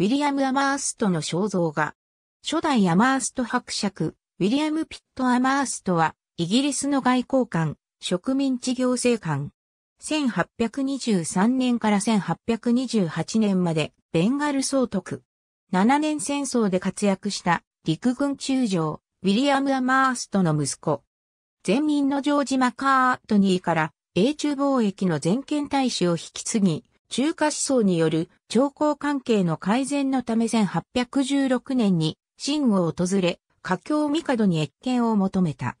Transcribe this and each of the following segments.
ウィリアム・アマーストの肖像画。初代アマースト伯爵、ウィリアム・ピット・アマーストは、イギリスの外交官、植民地行政官。1823年から1828年まで、ベンガル総督。7年戦争で活躍した陸軍中将、ウィリアム・アマーストの息子。前任のジョージ・マカートニーから、英中貿易の全権大使を引き継ぎ、中華思想による朝貢関係の改善のため1816年に秦を訪れ、華僑帝に越権を求めた。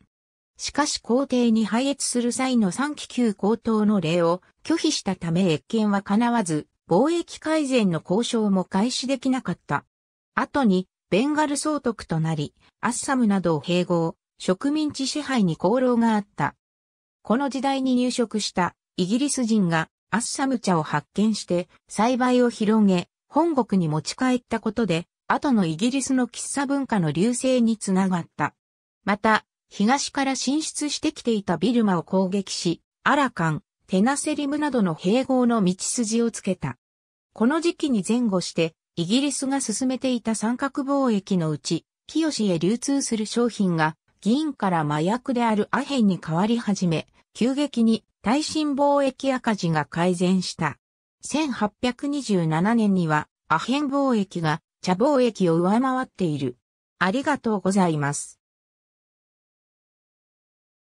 しかし皇帝に配越する際の三期級高等の礼を拒否したため越権は叶わず、貿易改善の交渉も開始できなかった。後に、ベンガル総督となり、アッサムなどを併合、植民地支配に功労があった。この時代に入植したイギリス人がアッサム茶を発見して栽培を広げ、本国に持ち帰ったことで、後のイギリスの喫茶文化の流星につながった。また、東から進出してきていたビルマを攻撃し、アラカン、テナセリムなどの併合の道筋をつけた。この時期に前後して、イギリスが進めていた三角貿易のうち、清へ流通する商品が、銀から麻薬であるアヘンに変わり始め、急激に耐震貿易赤字が改善した。1827年にはアヘン貿易が茶貿易を上回っている。ありがとうございます。